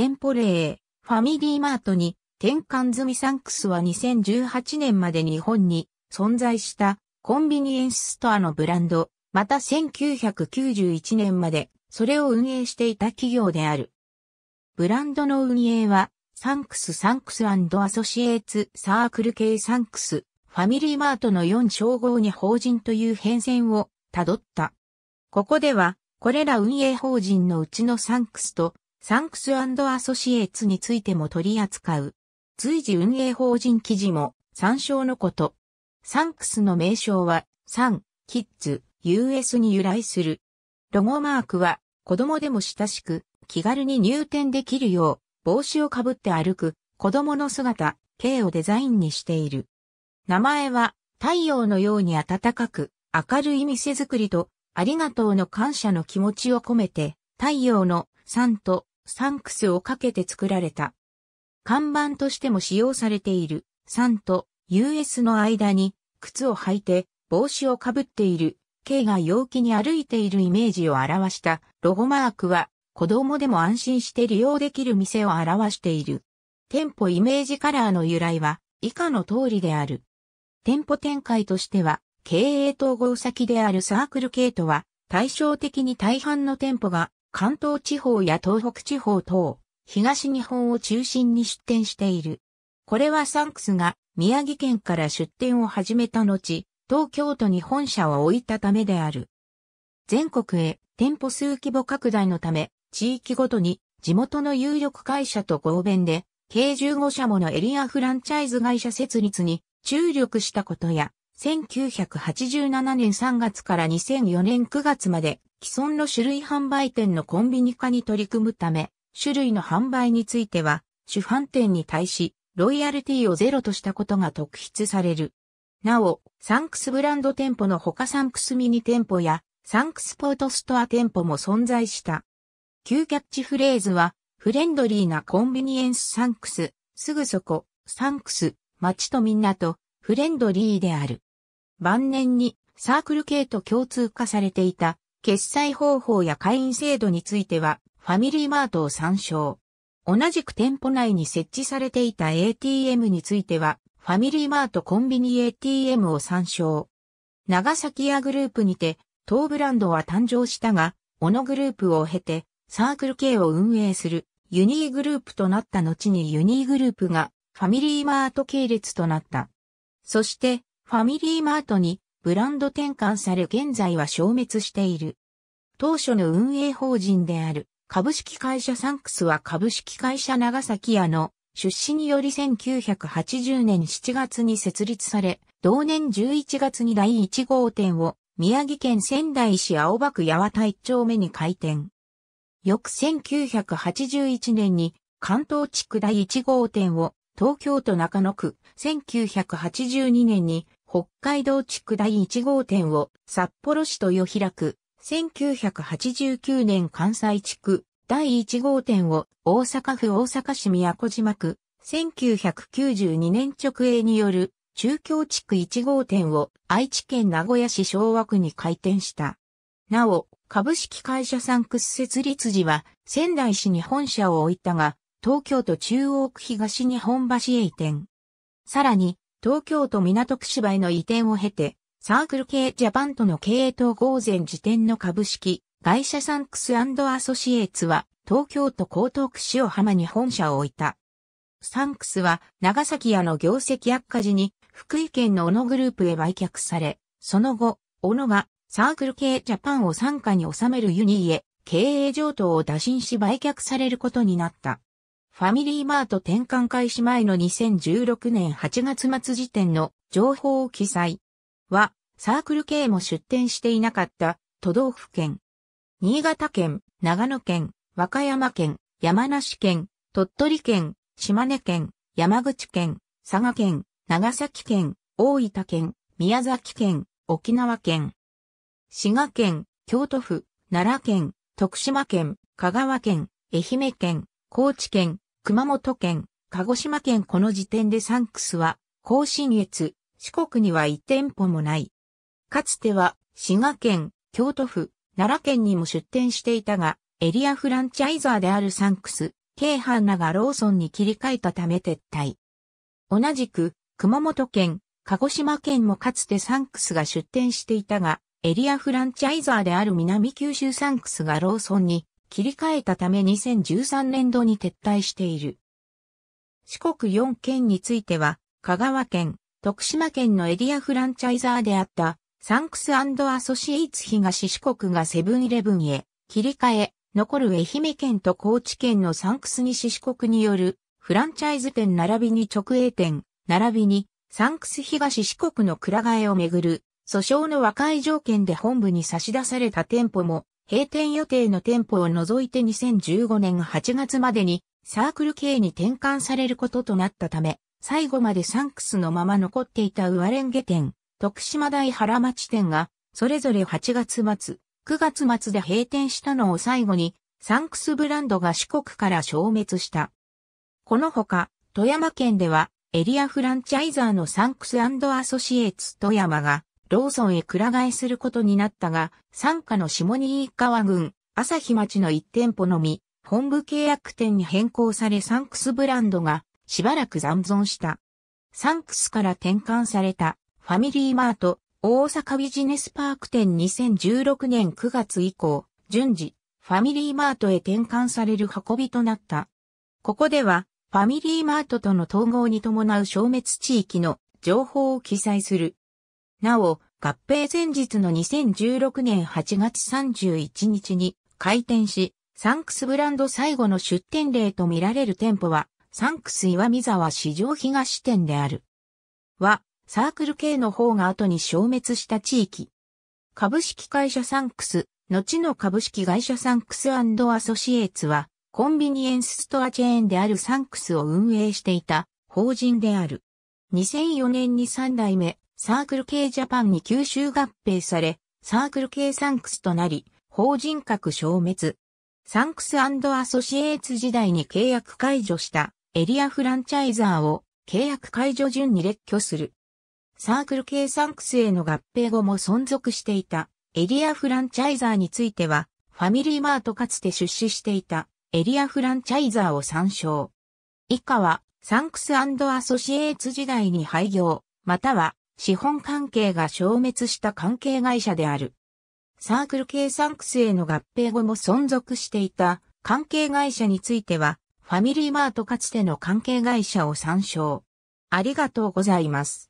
店舗例、ファミリーマートに転換済みサンクスは2018年まで日本に存在したコンビニエンスストアのブランド、また1991年までそれを運営していた企業である。ブランドの運営は、サンクスサンクスアソシエーツサークル系サンクス、ファミリーマートの4称号に法人という変遷をたどった。ここでは、これら運営法人のうちのサンクスとサンクスアソシエーツについても取り扱う。随時運営法人記事も参照のこと。サンクスの名称は、サン、キッズ、US に由来する。ロゴマークは、子供でも親しく、気軽に入店できるよう、帽子をかぶって歩く、子供の姿、形をデザインにしている。名前は、太陽のように暖かく、明るい店づくりと、ありがとうの感謝の気持ちを込めて、太陽の、さんと、サンクスをかけて作られた。看板としても使用されている、サンと US の間に、靴を履いて、帽子をかぶっている、K が陽気に歩いているイメージを表したロゴマークは、子供でも安心して利用できる店を表している。店舗イメージカラーの由来は、以下の通りである。店舗展開としては、経営統合先であるサークル系とは、対照的に大半の店舗が関東地方や東北地方等、東日本を中心に出店している。これはサンクスが宮城県から出店を始めた後、東京都に本社を置いたためである。全国へ店舗数規模拡大のため、地域ごとに地元の有力会社と合弁で、計15社ものエリアフランチャイズ会社設立に注力したことや、1987年3月から2004年9月まで既存の種類販売店のコンビニ化に取り組むため、種類の販売については、主販店に対し、ロイヤルティをゼロとしたことが特筆される。なお、サンクスブランド店舗の他サンクスミニ店舗やサンクスポートストア店舗も存在した。旧キャッチフレーズは、フレンドリーなコンビニエンスサンクス、すぐそこ、サンクス、街とみんなと、フレンドリーである。晩年にサークル系と共通化されていた決済方法や会員制度についてはファミリーマートを参照。同じく店舗内に設置されていた ATM についてはファミリーマートコンビニ ATM を参照。長崎屋グループにて当ブランドは誕生したが、小野グループを経てサークル系を運営するユニーグループとなった後にユニーグループがファミリーマート系列となった。そしてファミリーマートにブランド転換され現在は消滅している。当初の運営法人である株式会社サンクスは株式会社長崎屋の出資により1980年7月に設立され、同年11月に第1号店を宮城県仙台市青葉区八幡一丁目に開店。翌1981年に関東地区第1号店を東京都中野区、1982年に北海道地区第1号店を札幌市豊平区、1989年関西地区第1号店を大阪府大阪市宮古島区、1992年直営による中京地区1号店を愛知県名古屋市昭和区に開店した。なお、株式会社サンクス設立時は仙台市に本社を置いたが、東京都中央区東日本橋へ移転。さらに、東京都港区芝居の移転を経て、サークル系ジャパンとの経営統合前時点の株式、会社サンクスアソシエーツは、東京都江東区塩浜に本社を置いた。サンクスは、長崎屋の業績悪化時に、福井県の小野グループへ売却され、その後、小野が、サークル系ジャパンを傘下に収めるユニーへ、経営譲渡を打診し売却されることになった。ファミリーマート転換開始前の2016年8月末時点の情報を記載は、サークル系も出店していなかった都道府県。新潟県、長野県、和歌山県、山梨県、鳥取県、島根県、山口県、佐賀県、長崎県、大分県、宮崎県、沖縄県、滋賀県、京都府、奈良県、徳島県、香川県、愛媛県、高知県、熊本県、鹿児島県この時点でサンクスは、甲信越、四国には1店舗もない。かつては、滋賀県、京都府、奈良県にも出店していたが、エリアフランチャイザーであるサンクス、京阪らがローソンに切り替えたため撤退。同じく、熊本県、鹿児島県もかつてサンクスが出店していたが、エリアフランチャイザーである南九州サンクスがローソンに切り替えたため2013年度に撤退している。四国4県については、香川県、徳島県のエリアフランチャイザーであった、サンクスアソシエイツ東四国がセブンイレブンへ切り替え、残る愛媛県と高知県のサンクス西四国によるフランチャイズ店並びに直営店並びにサンクス東四国の倉替えをめぐる訴訟の和解条件で本部に差し出された店舗も閉店予定の店舗を除いて2015年8月までにサークル系に転換されることとなったため、最後までサンクスのまま残っていた上レンゲ店、徳島大原町店が、それぞれ8月末、9月末で閉店したのを最後に、サンクスブランドが四国から消滅した。このほか、富山県では、エリアフランチャイザーのサンクスアソシエイツ富山が、ローソンへく替えすることになったが、傘下の下新川郡、朝日町の1店舗のみ、本部契約店に変更されサンクスブランドがしばらく残存した。サンクスから転換されたファミリーマート大阪ビジネスパーク店2016年9月以降、順次ファミリーマートへ転換される運びとなった。ここではファミリーマートとの統合に伴う消滅地域の情報を記載するなお、合併前日の2016年8月31日に開店し、サンクスブランド最後の出店例と見られる店舗は、サンクス岩見沢市場東店である。は、サークル系の方が後に消滅した地域。株式会社サンクス、後の株式会社サンクスアソシエーツは、コンビニエンスストアチェーンであるサンクスを運営していた法人である。2004年に3代目サークル系ジャパンに吸収合併され、サークル系サンクスとなり、法人格消滅。サンクスアソシエーツ時代に契約解除したエリアフランチャイザーを契約解除順に列挙する。サークル系サンクスへの合併後も存続していたエリアフランチャイザーについては、ファミリーマートかつて出資していたエリアフランチャイザーを参照。以下はサンクスアソシエーツ時代に廃業、または資本関係が消滅した関係会社である。サークル系サンクスへの合併後も存続していた関係会社については、ファミリーマートかつての関係会社を参照。ありがとうございます。